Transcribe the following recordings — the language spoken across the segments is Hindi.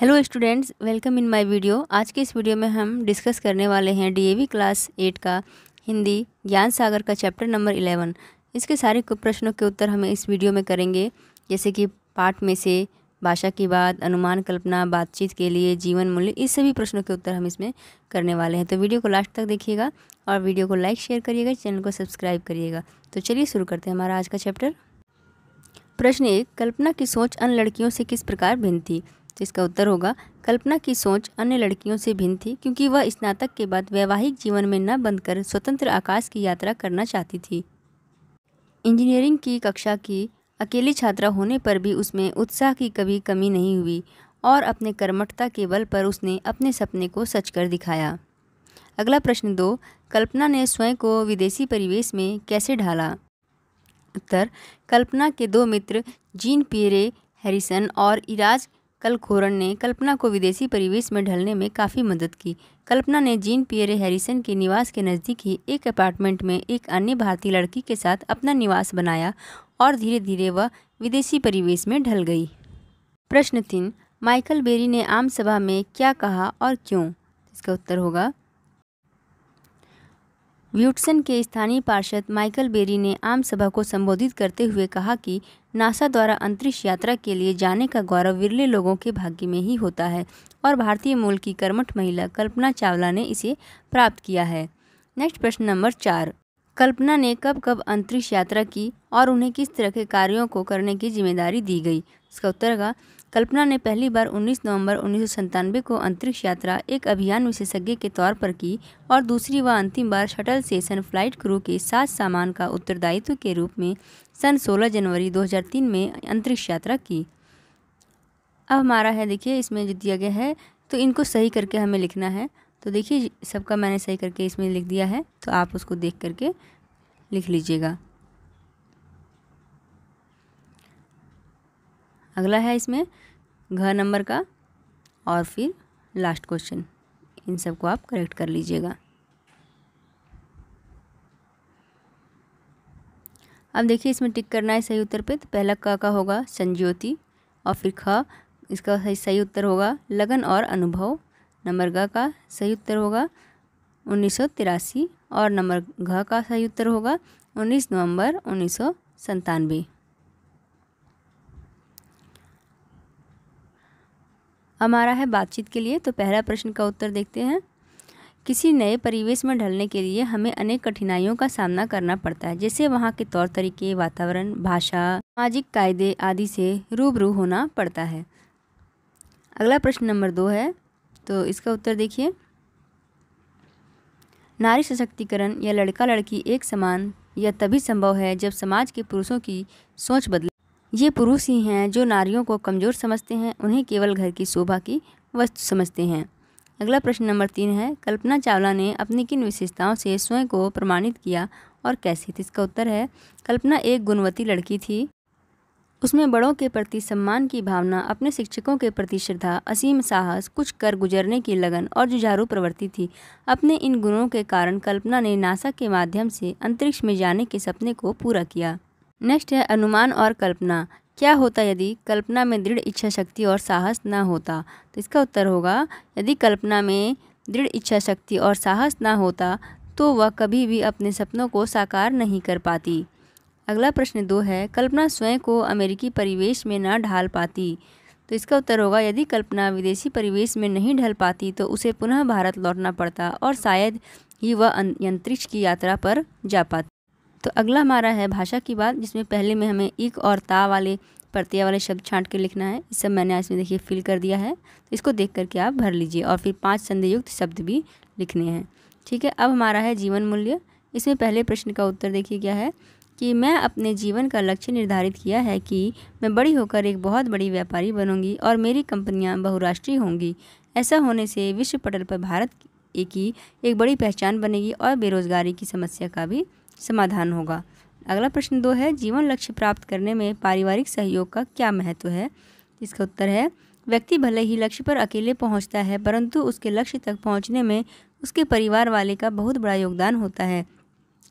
hello students welcome in my video आज के इस वीडियो में हम डिस्कस करने वाले हैं डीएवी क्लास एट का हिंदी ज्ञान सागर का चैप्टर नंबर इलेवन इसके सारे प्रश्नों के उत्तर हमें इस वीडियो में करेंगे जैसे कि पाठ में से भाषा की बात अनुमान कल्पना बातचीत के लिए जीवन मूल्य इस सभी प्रश्नों के उत्तर हम इसमें करने वाले हैं तो वीडियो को लास्ट तक देखिएगा और वीडियो को लाइक शेयर करिएगा चैनल को सब्सक्राइब करिएगा तो चलिए शुरू करते हैं हमारा आज का चैप्टर प्रश्न एक कल्पना की सोच अन्य लड़कियों से किस प्रकार भिन्न थी तो इसका उत्तर होगा कल्पना की सोच अन्य लड़कियों से भिन्न थी क्योंकि वह स्नातक के बाद वैवाहिक जीवन में न बनकर स्वतंत्र आकाश की यात्रा करना चाहती थी इंजीनियरिंग की कक्षा की अकेली छात्रा होने पर भी उसमें उत्साह की कभी कमी नहीं हुई और अपने कर्मठता के बल पर उसने अपने सपने को सच कर दिखाया अगला प्रश्न दो कल्पना ने स्वयं को विदेशी परिवेश में कैसे ढाला उत्तर कल्पना के दो मित्र जीन पियरे हैरिसन और इराज कल खोरन ने कल्पना को विदेशी परिवेश में ढलने में काफ़ी मदद की कल्पना ने जीन पियरे हैरिसन के निवास के नज़दीक ही एक अपार्टमेंट में एक अन्य भारतीय लड़की के साथ अपना निवास बनाया और धीरे धीरे वह विदेशी परिवेश में ढल गई प्रश्न तीन माइकल बेरी ने आम सभा में क्या कहा और क्यों इसका उत्तर होगा व्यूटसन के स्थानीय पार्षद माइकल बेरी ने आम सभा को संबोधित करते हुए कहा कि नासा द्वारा अंतरिक्ष यात्रा के लिए जाने का गौरव विरले लोगों के भाग्य में ही होता है और भारतीय मूल की कर्मठ महिला कल्पना चावला ने इसे प्राप्त किया है नेक्स्ट प्रश्न नंबर चार कल्पना ने कब कब अंतरिक्ष यात्रा की और उन्हें किस तरह के कार्यों को करने की जिम्मेदारी दी गई इसका उत्तर का कल्पना ने पहली बार 19 नवंबर उन्नीस को अंतरिक्ष यात्रा एक अभियान विशेषज्ञ के तौर पर की और दूसरी व अंतिम बार शटल सेशन फ्लाइट क्रू के सात सामान का उत्तरदायित्व के रूप में सन 16 जनवरी 2003 में अंतरिक्ष यात्रा की अब हमारा है देखिए इसमें जो दिया गया है तो इनको सही करके हमें लिखना है तो देखिए सबका मैंने सही करके इसमें लिख दिया है तो आप उसको देख करके लिख लीजिएगा अगला है इसमें घर नंबर का और फिर लास्ट क्वेश्चन इन सबको आप करेक्ट कर लीजिएगा अब देखिए इसमें टिक करना है सही उत्तर पे तो पहला क का होगा संज्योति और फिर ख इसका सही सही उत्तर होगा लगन और अनुभव नंबर ग का सही उत्तर होगा उन्नीस और नंबर घ का सही उत्तर होगा उन्नीस नवंबर उन्नीस सौ हमारा है बातचीत के लिए तो पहला प्रश्न का उत्तर देखते हैं किसी नए परिवेश में ढलने के लिए हमें अनेक कठिनाइयों का सामना करना पड़ता है जैसे वहाँ के तौर तरीके वातावरण भाषा सामाजिक कायदे आदि से रूबरू होना पड़ता है अगला प्रश्न नंबर दो है तो इसका उत्तर देखिए नारी सशक्तिकरण या लड़का लड़की एक समान या तभी संभव है जब समाज के पुरुषों की सोच बदले ये पुरुष ही हैं जो नारियों को कमज़ोर समझते हैं उन्हें केवल घर की शोभा की वस्तु समझते हैं अगला प्रश्न नंबर तीन है कल्पना चावला ने अपनी किन विशेषताओं से स्वयं को प्रमाणित किया और कैसे थी तो इसका उत्तर है कल्पना एक गुणवती लड़की थी उसमें बड़ों के प्रति सम्मान की भावना अपने शिक्षकों के प्रति श्रद्धा असीम साहस कुछ कर गुजरने की लगन और जुझारू प्रवृत्ति थी अपने इन गुणों के कारण कल्पना ने नासा के माध्यम से अंतरिक्ष में जाने के सपने को पूरा किया नेक्स्ट है अनुमान और कल्पना क्या होता यदि कल्पना में दृढ़ इच्छा शक्ति और साहस ना होता तो इसका उत्तर होगा यदि कल्पना में दृढ़ इच्छा शक्ति और साहस ना होता तो वह कभी भी अपने सपनों को साकार नहीं कर पाती अगला प्रश्न दो है कल्पना स्वयं को अमेरिकी परिवेश में ना ढाल पाती तो इसका उत्तर होगा यदि कल्पना विदेशी परिवेश में नहीं ढल पाती तो उसे पुनः भारत लौटना पड़ता और शायद ही वह अं-, अंतरिक्ष की यात्रा पर जा पाती तो अगला हमारा है भाषा की बात जिसमें पहले में हमें एक और ता वाले प्रत्यय वाले शब्द छांट के लिखना है इस सब मैंने इसमें देखिए फिल कर दिया है तो इसको देख करके आप भर लीजिए और फिर पाँच संदेहयुक्त शब्द भी लिखने हैं ठीक है अब हमारा है जीवन मूल्य इसमें पहले प्रश्न का उत्तर देखिए क्या है कि मैं अपने जीवन का लक्ष्य निर्धारित किया है कि मैं बड़ी होकर एक बहुत बड़ी व्यापारी बनूंगी और मेरी कंपनियां बहुराष्ट्रीय होंगी ऐसा होने से विश्व पटल पर भारत की एक बड़ी पहचान बनेगी और बेरोज़गारी की समस्या का भी समाधान होगा अगला प्रश्न दो है जीवन लक्ष्य प्राप्त करने में पारिवारिक सहयोग का क्या महत्व है इसका उत्तर है व्यक्ति भले ही लक्ष्य पर अकेले पहुंचता है परंतु उसके लक्ष्य तक पहुंचने में उसके परिवार वाले का बहुत बड़ा योगदान होता है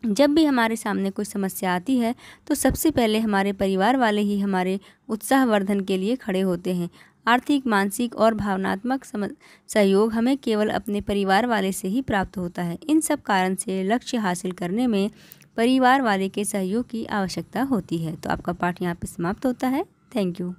जब भी हमारे सामने कोई समस्या आती है तो सबसे पहले हमारे परिवार वाले ही हमारे उत्साहवर्धन के लिए खड़े होते हैं आर्थिक मानसिक और भावनात्मक सहयोग हमें केवल अपने परिवार वाले से ही प्राप्त होता है इन सब कारण से लक्ष्य हासिल करने में परिवार वाले के सहयोग की आवश्यकता होती है तो आपका पाठ यहाँ पर समाप्त होता है थैंक यू